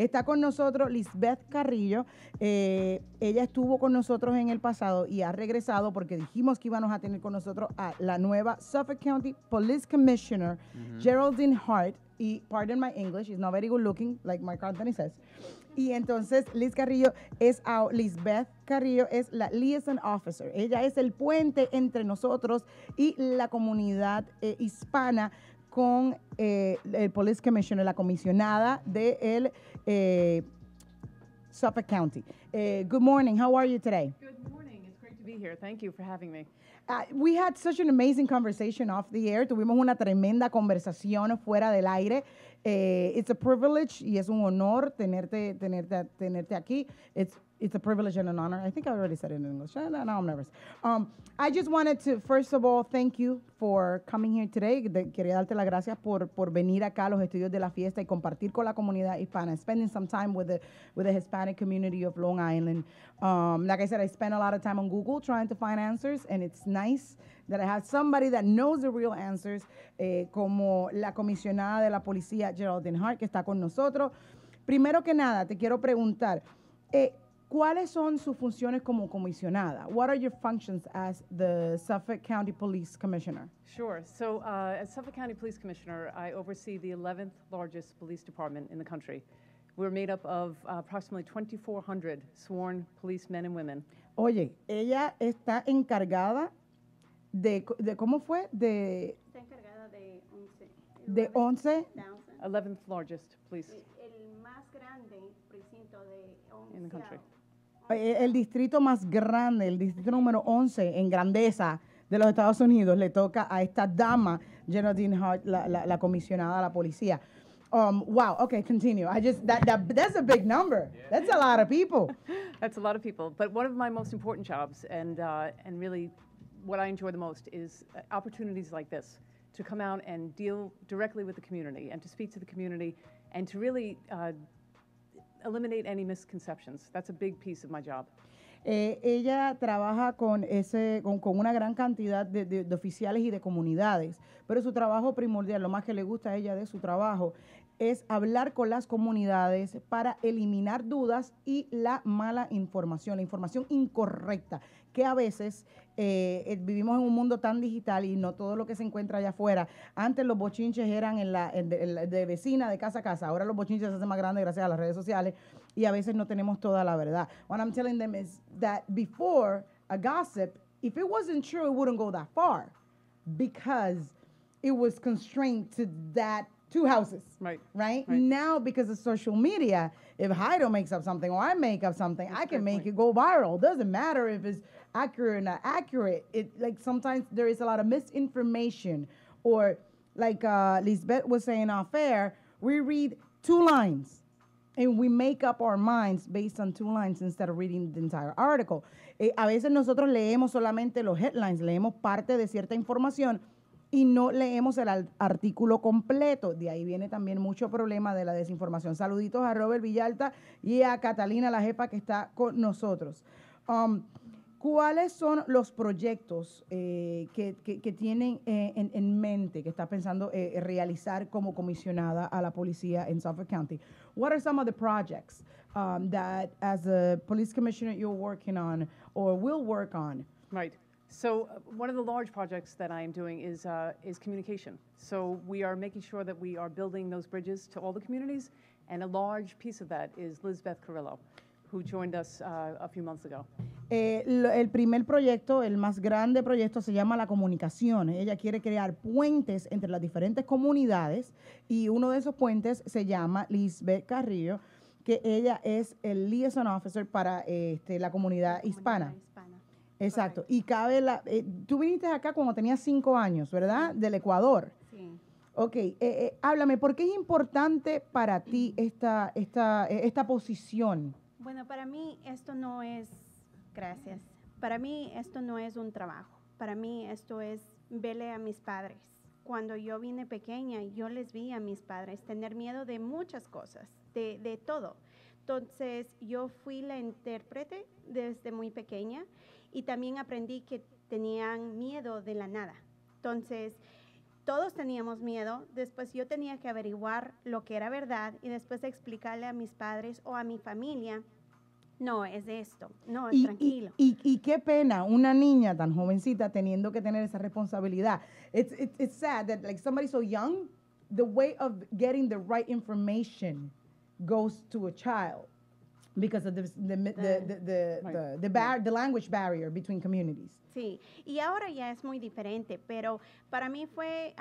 Está con nosotros Lisbeth Carrillo. Eh, ella estuvo con nosotros en el pasado y ha regresado porque dijimos que íbamos a tener con nosotros a la nueva Suffolk County Police Commissioner, Geraldine Hart. Y pardon my English, it's not very good looking, like Mark Anthony says. Y entonces Liz Carrillo es, Lisbeth Carrillo es la liaison officer. Ella es el puente entre nosotros y la comunidad eh, hispana con eh, el Police Commissioner, la comisionada del el uh, Suffolk County. Uh, good morning. How are you today? Good morning. It's great to be here. Thank you for having me. Uh, we had such an amazing conversation off the air. Tuvimos una tremenda conversación fuera del aire. Eh, it's a privilege y es un honor tenerte, tenerte, tenerte aquí. It's, it's a privilege and an honor. I think I already said it in English. Eh, now I'm nervous. Um, I just wanted to, first of all, thank you for coming here today. De, quería darte las gracias por, por venir acá a los estudios de la fiesta y compartir con la comunidad hispana, spending some time with the, with the Hispanic community of Long Island. Um, like I said, I spent a lot of time on Google trying to find answers, and it's nice that I have somebody that knows the real answers, eh, como la comisionada de la policía Geraldine Hart, que está con nosotros. Primero que nada, te quiero preguntar, eh, ¿cuáles son sus funciones como comisionada? What are your functions as the Suffolk County Police Commissioner? Sure. So, uh, as Suffolk County Police Commissioner, I oversee the 11th largest police department in the country. We're made up of uh, approximately 2,400 sworn police men and women. Oye, ella está encargada de, de ¿cómo fue? De, Está encargada de 11. De 11. 11th floor, just, please. El, el más grande precinto de 11. In the country. El, el distrito más grande, el distrito número 11 en grandeza de los Estados Unidos, le toca a esta dama, Geraldine Hart, la, la, la comisionada de la policía. Um, wow. Okay, continue. I just that, that that's a big number. Yeah. That's a lot of people. that's a lot of people. But one of my most important jobs, and uh, and really what I enjoy the most is uh, opportunities like this to come out and deal directly with the community and to speak to the community and to really uh, eliminate any misconceptions. That's a big piece of my job. Eh, ella trabaja con, una gran cantidad de, de, oficiales y de comunidades, pero su trabajo primordial, lo más que le gusta a ella de su trabajo, es hablar con las comunidades para eliminar dudas y la mala información, la información incorrecta, que a veces eh, eh, vivimos en un mundo tan digital y no todo lo que se encuentra allá afuera. Antes los bochinches eran en la, de, vecina, de casa a casa. Ahora los bochinches se hacen más grandes gracias a las redes sociales y a veces no tenemos toda la verdad. What I'm telling them is that before a gossip, if it wasn't true, it wouldn't go that far because it was constrained to that two houses. Right. right. Now, because of social media, if Heido makes up something or I make up something, I can make it go viral. Doesn't matter if it's accurate not accurate. It like sometimes there is a lot of misinformation, or like uh, Lisbeth was saying off air, we read two lines, and we make up our minds based on two lines instead of reading the entire article. Eh, a veces nosotros leemos solamente los headlines, leemos parte de cierta información y no leemos el artículo completo. De ahí viene también mucho problema de la desinformación. Saluditos a Robert Villalta y a Catalina, la jefa que está con nosotros. Um, ¿Cuáles son los proyectos eh, que, que, que, tienen eh, en, en, mente, que está pensando eh, eh, realizar como comisionada a la policía en Suffolk County? What are some of the projects um, that, as a police commissioner, you're working on or will work on? Right. So uh, one of the large projects that I am doing is uh, is communication. So we are making sure that we are building those bridges to all the communities, and a large piece of that is Lizbeth Carrillo. who joined uh, a eh, el primer proyecto, el más grande proyecto, se llama La Comunicación. Ella quiere crear puentes entre las diferentes comunidades y uno de esos puentes se llama Lisbeth Carrillo, que ella es el liaison officer para este, la comunidad hispana. Exacto. Y cabe la... Eh, tú viniste acá cuando tenías cinco años, ¿verdad? Del Ecuador. Sí. Ok, eh, háblame, ¿por qué es importante para ti esta, esta, esta posición? Bueno, para mí esto no es, gracias, para mí esto no es un trabajo, para mí esto es vele a mis padres. Cuando yo vine pequeña, yo les vi a mis padres tener miedo de muchas cosas, de, de todo. Entonces yo fui la intérprete desde muy pequeña y también aprendí que tenían miedo de la nada. Entonces, todos teníamos miedo, después yo tenía que averiguar lo que era verdad y después explicarle a mis padres o a mi familia, no, es de esto, no, tranquilo. Y, qué pena una niña tan jovencita teniendo que tener esa responsabilidad. it's, it's sad that like somebody so young, the way of getting the right information goes to a child because of the the the, the, ah. the, the, language barrier between communities. Sí, y ahora ya es muy diferente, pero para mí fue,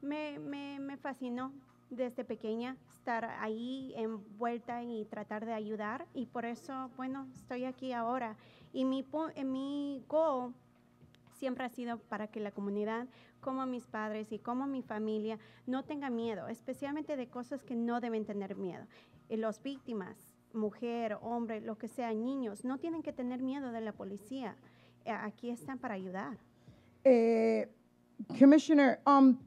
me, fascinó desde pequeña estar ahí envuelta y tratar de ayudar y por eso, bueno, estoy aquí ahora. Y mi, eh, mi goal siempre ha sido para que la comunidad, como mis padres y como mi familia, no tenga miedo, especialmente de cosas que no deben tener miedo. Eh, Los víctimas, mujer, hombre, lo que sea, niños, no tienen que tener miedo de la policía. Eh, aquí están para ayudar. Eh, Commissioner, um,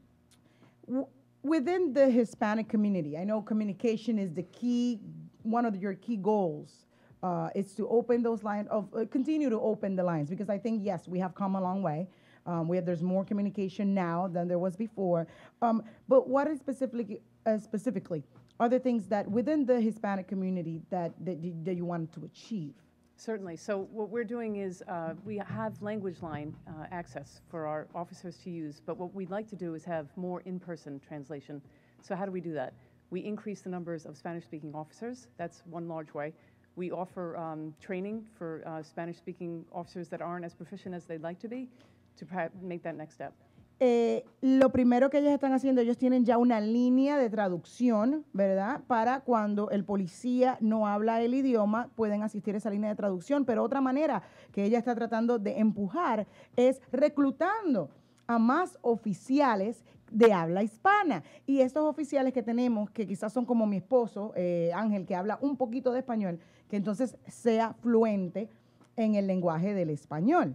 within the Hispanic community, I know communication is the key, one of your key goals. Uh, is to open those lines of uh, continue to open the lines because I think yes, we have come a long way. Um, we have, there's more communication now than there was before. Um, but what is specifically uh, specifically are there things that within the Hispanic community that, that, you, that you wanted to achieve? Certainly. So what we're doing is uh, we have language line uh, access for our officers to use, but what we'd like to do is have more in-person translation. So how do we do that? We increase the numbers of Spanish-speaking officers. That's one large way. We offer um, training for uh, Spanish-speaking officers that aren't as proficient as they'd like to be to make that next step. Eh, lo primero que ellos están haciendo, ellos tienen ya una línea de traducción, ¿verdad? Para cuando el policía no habla el idioma, pueden asistir a esa línea de traducción. Pero otra manera que ella está tratando de empujar es reclutando a más oficiales de habla hispana. Y estos oficiales que tenemos, que quizás son como mi esposo, eh, Ángel, que habla un poquito de español, que entonces sea fluente en el lenguaje del español.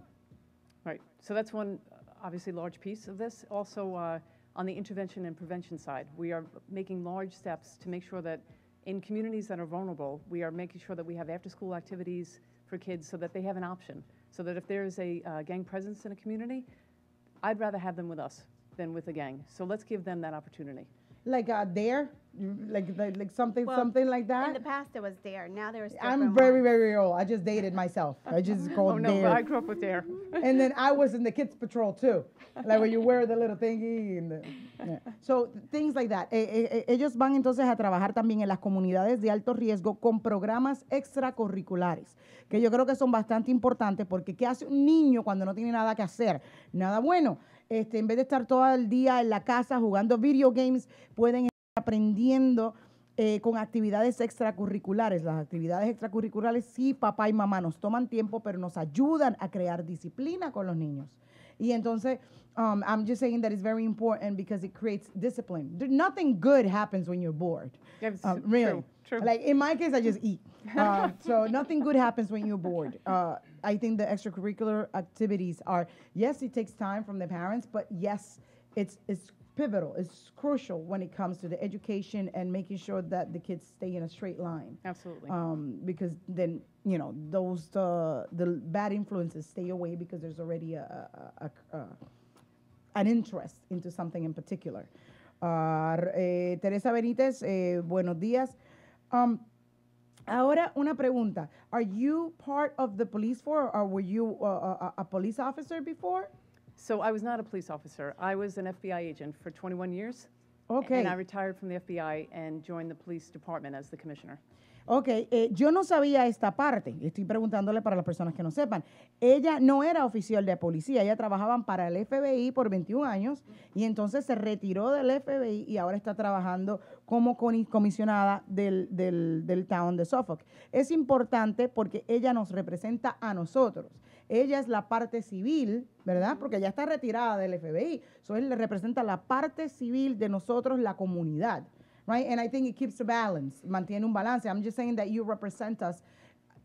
Right. So that's one obviously a large piece of this. Also, uh, on the intervention and prevention side, we are making large steps to make sure that in communities that are vulnerable, we are making sure that we have after-school activities for kids so that they have an option. So that if there is a uh, gang presence in a community, I'd rather have them with us than with a gang. So let's give them that opportunity. Like uh, there, like like, something something like that. In the past, it was there. Now there is. I'm very very old. I just dated myself. I just called. oh no, dare. I grew up with there. and then I was in the kids patrol too, like when you wear the little thingy and so things like that. Eh, eh, eh, ellos van entonces a trabajar también en las comunidades de alto riesgo con programas extracurriculares, que yo creo que son bastante importantes porque qué hace un niño cuando no tiene nada que hacer, nada bueno. Este, en vez de estar todo el día en la casa jugando video games, pueden aprendiendo eh, con actividades extracurriculares. Las actividades extracurriculares sí, papá y mamá nos toman tiempo, pero nos ayudan a crear disciplina con los niños. Y entonces, um, I'm just saying that it's very important because it creates discipline. nothing good happens when you're bored. Um, really. True, Like in my case, I just eat. Uh, so nothing good happens when you're bored. Uh, I think the extracurricular activities are, yes, it takes time from the parents, but yes, it's, it's pivotal. It's crucial when it comes to the education and making sure that the kids stay in a straight line. Absolutely. Um, because then you know those uh, the bad influences stay away because there's already a, a, a, a an interest into something in particular. Uh, eh, Teresa Benítez, eh, buenos días. Um, Ahora una pregunta. Are you part of the police force or were you uh, a, a, police officer before? So I was not a police officer. I was an FBI agent for 21 years. Okay. And I retired from the FBI and joined the police department as the commissioner. Ok, eh, yo no sabía esta parte. Estoy preguntándole para las personas que no sepan. Ella no era oficial de policía, ella trabajaba para el FBI por 21 años y entonces se retiró del FBI y ahora está trabajando como comisionada del, del, del town de Suffolk. Es importante porque ella nos representa a nosotros. Ella es la parte civil, ¿verdad? Porque ya está retirada del FBI. So él representa la parte civil de nosotros, la comunidad. Right? And I think it keeps a balance, mantiene un balance. I'm just saying that you represent us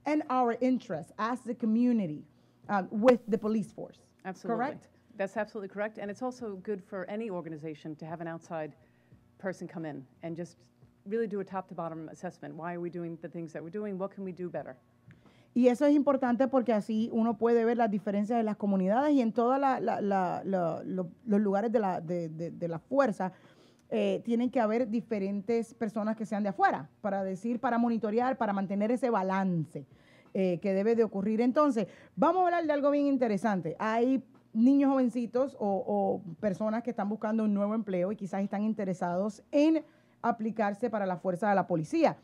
and our interests as the community uh, with the police force. Absolutely. Correct? That's absolutely correct. And it's also good for any organization to have an outside person come in and just really do a top to bottom assessment. Why are we doing the things that we're doing? What can we do better? Y eso es importante porque así uno puede ver las diferencias de las comunidades y en todos los, lugares de la, fuerza eh, tienen que haber diferentes personas que sean de afuera para decir, para monitorear, para mantener ese balance eh, que debe de ocurrir. Entonces, vamos a hablar de algo bien interesante. Hay niños jovencitos o personas que están buscando un nuevo empleo y quizás están interesados en aplicarse para la fuerza de la policía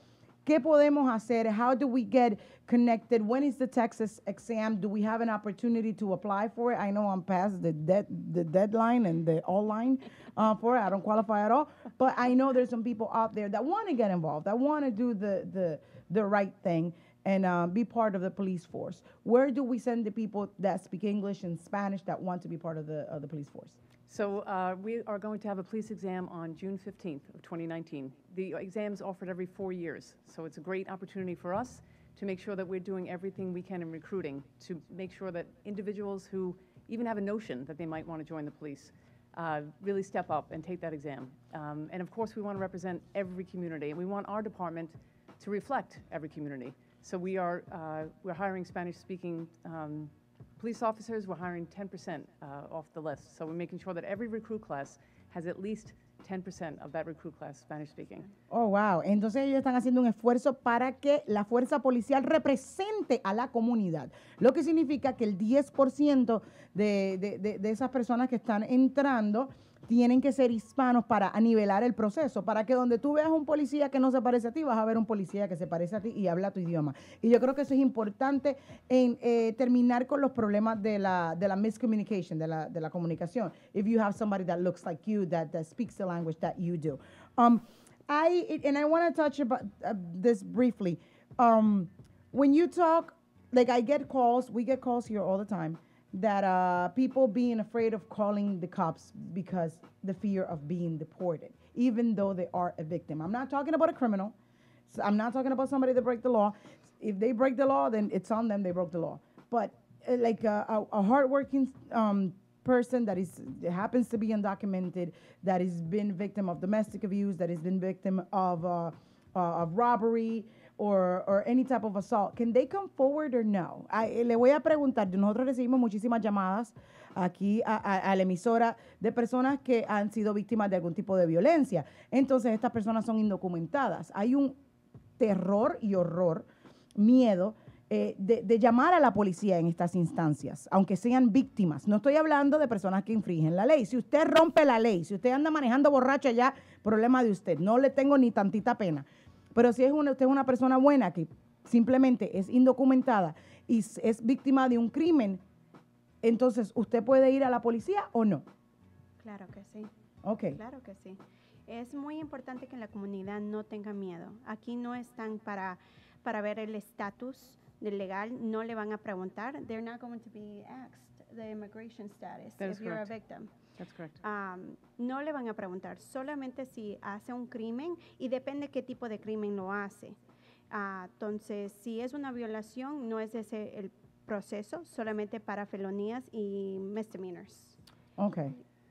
¿Qué podemos hacer? How do we get connected? When is the Texas exam? Do we have an opportunity to apply for it? I know I'm past the de- the deadline and the online uh, for it. I don't qualify at all, but I know there's some people out there that want to get involved, that want to do the the the right thing and uh, be part of the police force. Where do we send the people that speak English and Spanish that want to be part of the of the police force? So uh, we are going to have a police exam on June 15th of 2019. The exam is offered every four years, so it's a great opportunity for us to make sure that we're doing everything we can in recruiting to make sure that individuals who even have a notion that they might want to join the police uh, really step up and take that exam. Um, and of course, we want to represent every community, and we want our department to reflect every community. So we are uh, we're hiring Spanish-speaking um, police officers, we're hiring 10% uh, off the list. So we're making sure that every recruit class has at least 10% of that recruit class Spanish speaking. Oh, wow. Entonces ellos están haciendo un esfuerzo para que la fuerza policial represente a la comunidad. Lo que significa que el 10% de, de, de esas personas que están entrando tienen que ser hispanos para nivelar el proceso, para que donde tú veas un policía que no se parece a ti, vas a ver un policía que se parece a ti y habla tu idioma. Y yo creo que eso es importante en eh, terminar con los problemas de la, de la miscommunication, de la, de la comunicación. If you have somebody that looks like you, that, that speaks the language that you do. Um, I, and I want to touch about uh, this briefly. Um, when you talk, like I get calls, we get calls here all the time. that uh, people being afraid of calling the cops because the fear of being deported, even though they are a victim. I'm not talking about a criminal. So I'm not talking about somebody that break the law. If they break the law, then it's on them. They broke the law. But uh, like uh, a, a, hardworking um, person that is happens to be undocumented, that has been victim of domestic abuse, that has been victim of uh, uh, of robbery or, any type of assault, can they come forward or no? Eh, le voy a preguntar, nosotros recibimos muchísimas llamadas aquí a, la emisora de personas que han sido víctimas de algún tipo de violencia. Entonces estas personas son indocumentadas. Hay un terror y horror, miedo. Eh, de, de llamar a la policía en estas instancias, aunque sean víctimas. No estoy hablando de personas que infringen la ley. Si usted rompe la ley, si usted anda manejando borracha ya, problema de usted. No le tengo ni tantita pena. Pero si es una, usted es una persona buena que simplemente es indocumentada y es víctima de un crimen, entonces usted puede ir a la policía o no. Claro que sí. Ok. Claro que sí. Es muy importante que la comunidad no tenga miedo. Aquí no están para, para ver el estatus legal, no le van a preguntar. They're not going to be asked the immigration status if you're a victim no le van a preguntar, solamente si hace un crimen y depende qué tipo de crimen lo hace. Ah, entonces, si es una violación, no es ese el proceso, solamente para felonías y misdemeanors. Okay.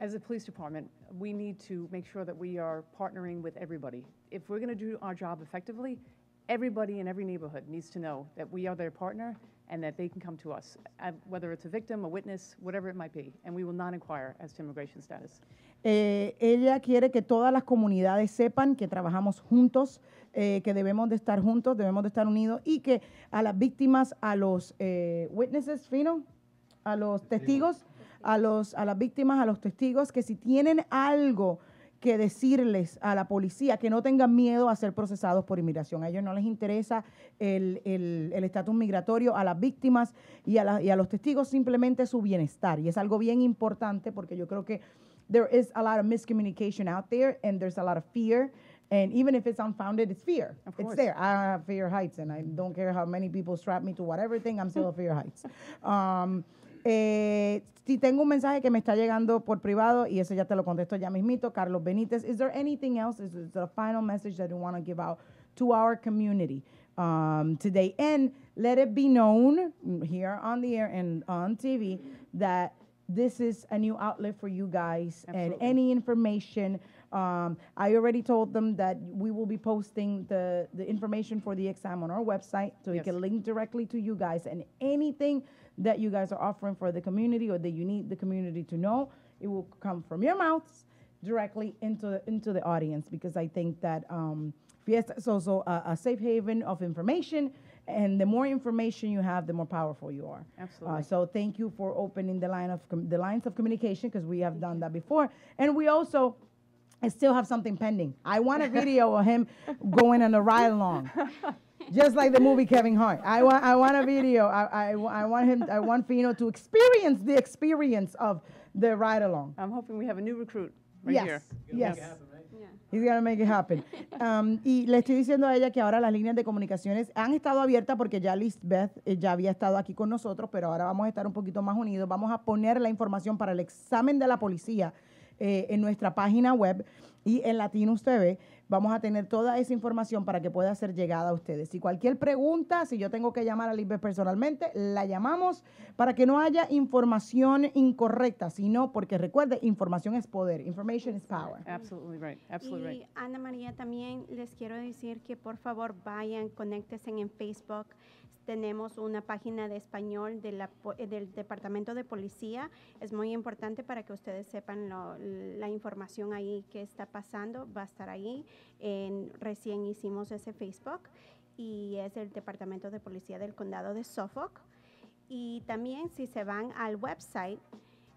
As a police department, we need to make sure that we are partnering with everybody. If we're going to do our job effectively, everybody in every neighborhood needs to know that we are their partner and that they can come to us, uh, whether it's a victim, a witness, whatever it might be, and we will not inquire as to immigration status. Eh, ella quiere que todas las comunidades sepan que trabajamos juntos, eh, que debemos de estar juntos, debemos de estar unidos y que a las víctimas, a los eh, witnesses, fino, a los testigos. a, los, a las víctimas, a los testigos, que si tienen algo que decirles a la policía que no tengan miedo a ser procesados por inmigración. A ellos no les interesa el estatus el, migratorio, a las víctimas y a, la, y a los testigos simplemente su bienestar. Y es algo bien importante porque yo creo que there is a lot of miscommunication out there and there's a lot of fear. And even if it's unfounded, it's fear. Of it's there. I have fear heights, and I don't care how many people strap me to whatever thing, I'm still a fear heights. Um, Eh, si tengo un mensaje que me está llegando por privado, y eso ya te lo contesto ya mismito, Carlos Benítez, is there anything else? Is there a final message that you want to give out to our community um, today? And let it be known mm, here on the air and on TV that this is a new outlet for you guys Absolutely. and any information. Um, I already told them that we will be posting the, the information for the exam on our website so yes. can link directly to you guys and anything that you guys are offering for the community or that you need the community to know. It will come from your mouths directly into the, into the audience because I think that um, Fiesta is also a, a, safe haven of information. And the more information you have, the more powerful you are. Absolutely. Uh, so thank you for opening the line of the lines of communication because we have done that before, and we also I still have something pending. I want a video of him going on a ride along. Just like the movie Kevin Hart. I want, I want a video. I, I, want him. I want Fino to experience the experience of the ride along. I'm hoping we have a new recruit right here. Yes. yes. He's gonna make it happen. Um, y le estoy diciendo a ella que ahora las líneas de comunicaciones han estado abiertas porque ya Lizbeth eh, ya había estado aquí con nosotros, pero ahora vamos a estar un poquito más unidos. Vamos a poner la información para el examen de la policía eh, en nuestra página web y en Latinos TV. Vamos a tener toda esa información para que pueda ser llegada a ustedes. Si cualquier pregunta, si yo tengo que llamar a Lisbeth personalmente, la llamamos para que no haya información incorrecta, sino porque recuerde, información es poder. Information is power. Absolutely right. Absolutely y Ana María, también les quiero decir que por favor vayan, conéctense en Facebook. Tenemos una página de español de la, eh, del Departamento de Policía. Es muy importante para que ustedes sepan la información ahí que está pasando. Va a estar ahí. En, recién hicimos ese Facebook y es el Departamento de Policía del Condado de Suffolk. Y también si se van al website,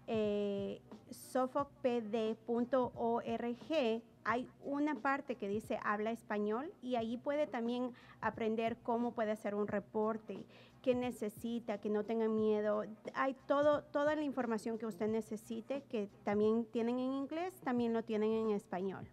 eh, sofocpd.org hay una parte que dice habla español y ahí puede también aprender cómo puede hacer un reporte, qué necesita, que no tenga miedo. Hay todo, toda la información que usted necesite, que también tienen en inglés, también lo tienen en español.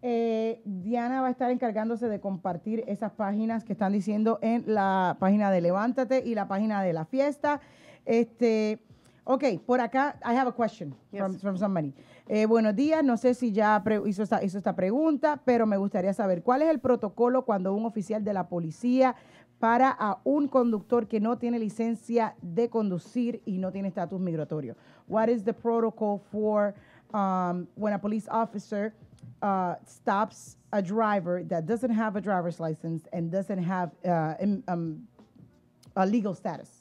Eh, Diana va a estar encargándose de compartir esas páginas que están diciendo en la página de Levántate y la página de la fiesta. Este, Ok, por acá, I have a question from, somebody. Eh, buenos días, no sé si ya hizo esta, pregunta, pero me gustaría saber cuál es el protocolo cuando un oficial de la policía para a un conductor que no tiene licencia de conducir y no tiene estatus migratorio. What is the protocol for um, when a police officer uh, stops a driver that doesn't have a driver's license and doesn't have uh, um, a legal status?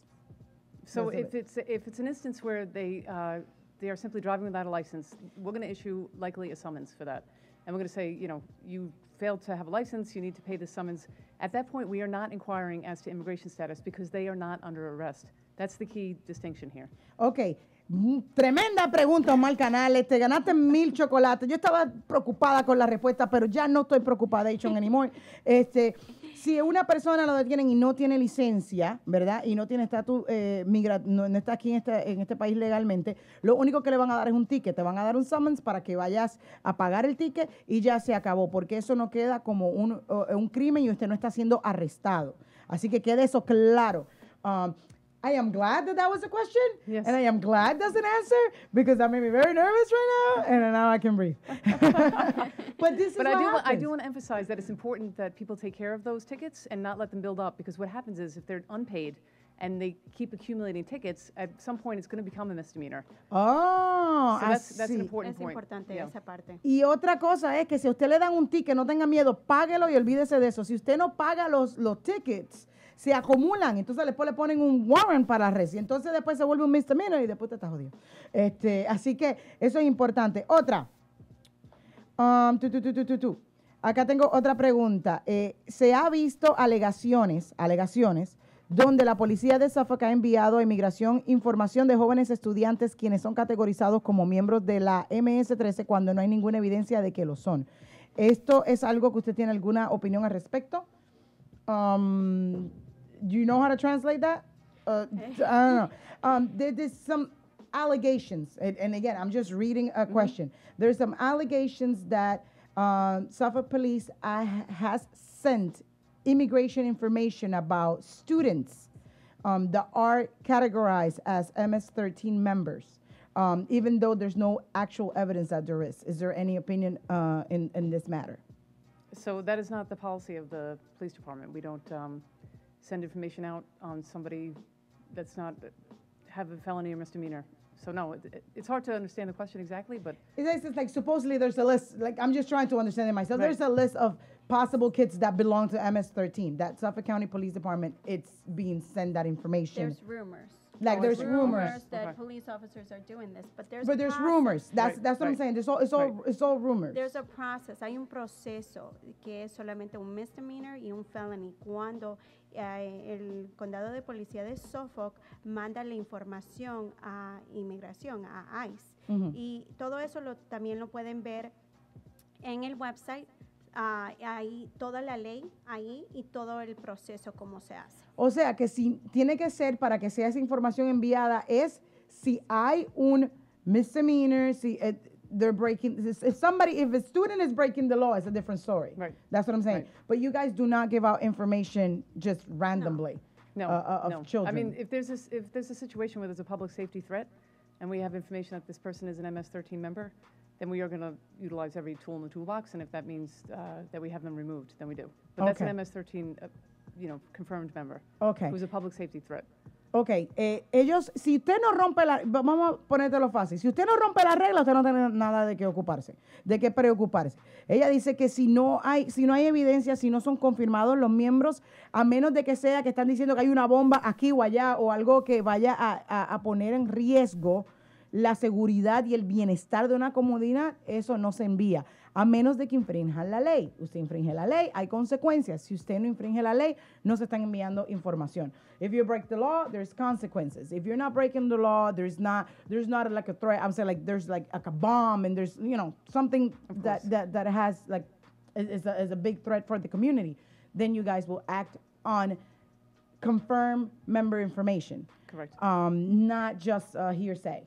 So if it's, if it's an instance where they, uh, they are simply driving without a license, we're going to issue likely a summons for that. And we're going to say, you know, you failed to have a license, you need to pay the summons. At that point, we are not inquiring as to immigration status because they are not under arrest. That's the key distinction here. Okay, Mm, tremenda pregunta, Omar Canales. Te ganaste mil chocolates. Yo estaba preocupada con la respuesta, pero ya no estoy preocupada, Ation, anymore. Este, si una persona lo detienen y no tiene licencia, ¿verdad? Y no tiene estatus, eh, no, está aquí este, en este, país legalmente, lo único que le van a dar es un ticket. Te van a dar un summons para que vayas a pagar el ticket y ya se acabó, porque eso no queda como un, crimen y usted no está siendo arrestado. Así que quede eso claro. Um, I am glad that that was a question. Yes. And I am glad that's an answer because that made me very nervous right now. And now I can breathe. but this but is I do, I do want to emphasize that it's important that people take care of those tickets and not let them build up because what happens is if they're unpaid, and they keep accumulating tickets, at some point it's going to become a misdemeanor. Oh, so that's, that's an important es point. importante yeah. esa parte. Y otra cosa es que si a usted le dan un ticket, no tenga miedo, páguelo y olvídese de eso. Si usted no paga los, los tickets, se acumulan. Entonces después le ponen un warrant para arresto. Y entonces después se vuelve un misdemeanor y después te estás jodido. Este, así que eso es importante. Otra. Um, Acá tengo otra pregunta. Eh, se ha visto alegaciones, alegaciones, donde la policía de Suffolk ha enviado a inmigración información de jóvenes estudiantes quienes son categorizados como miembros de la MS-13 cuando no hay ninguna evidencia de que lo son. ¿Esto es algo que usted tiene alguna opinión al respecto? Um, Do you know how to translate that? Uh, I don't know. Um, there, there's some allegations, and, and, again, I'm just reading a mm-hmm. question. Mm-hmm. There's some allegations that um, Suffolk Police uh, has sent immigration information about students um, that are categorized as MS-13 members, um, even though there's no actual evidence that there is. Is there any opinion uh, in, in this matter? So that is not the policy of the police department. We don't um, send information out on somebody that's not, have a felony or misdemeanor. So no, it, it- it's hard to understand the question exactly, but It's, it's like supposedly there's a list. Like I'm just trying to understand it myself. Right. There's a list of possible kids that belong to MS-13. That Suffolk County Police Department, it's being sent that information. There's rumors. like oh, there's rumors. that police officers are doing this, but there's but rumors. That's that's what I'm saying. It's all it's all it's all rumors. There's a process. Hay un proceso que es solamente un misdemeanor y un felony cuando eh, el condado de policía de Suffolk manda la información a inmigración a ICE y todo eso lo, también lo pueden ver en el website ah, ahí toda la ley ahí y todo el proceso como se hace. O sea que si tiene que ser para que sea esa información enviada es si hay un misdemeanor, si eh, they're breaking if somebody if a student is breaking the law, it's a different story. Right. That's what I'm saying. Right. But you guys do not give out information just randomly. No. no uh, uh, of no. children. I mean, if there's a, if there's a situation where there's a public safety threat, and we have information that this person is an MS-13 member, then we are going to utilize every tool in the toolbox, and if that means uh, that we have them removed, then we do. But that's an MS-13, uh, you know, confirmed member. Okay. Who's a public safety threat. Okay, eh, ellos, si usted no rompe la, vamos a ponértelo fácil, si usted no rompe la regla, usted no tiene nada de qué ocuparse, de qué preocuparse. Ella dice que si no hay, si no hay evidencia, si no son confirmados los miembros, a menos de que sea que están diciendo que hay una bomba aquí o allá o algo que vaya a poner en riesgo la seguridad y el bienestar de una comunidad, eso no se envía, a menos de que infrinjan la ley. Usted infringe la ley, hay consecuencias. Si usted no infringe la ley, no se están enviando información. If you break the law, there's consequences. If you're not breaking the law, there's not there's not like a threat. I'm saying like there's like, like a bomb and there's you know something that, that that has like is a, is a big threat for the community. Then you guys will act on confirm member information. Correct. Um, not just uh, hearsay.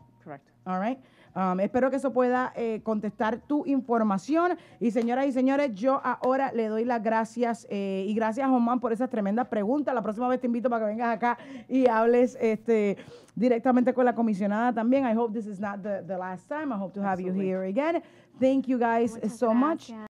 All right. Um, espero que eso pueda eh, contestar tu información. Y señoras y señores, yo ahora le doy las gracias eh, y gracias, Omar, por esas tremendas preguntas. La próxima vez te invito para que vengas acá y hables este, directamente con la comisionada también. I hope this is not the, the last time. I hope to have you here again. Thank you guys so gracias. much.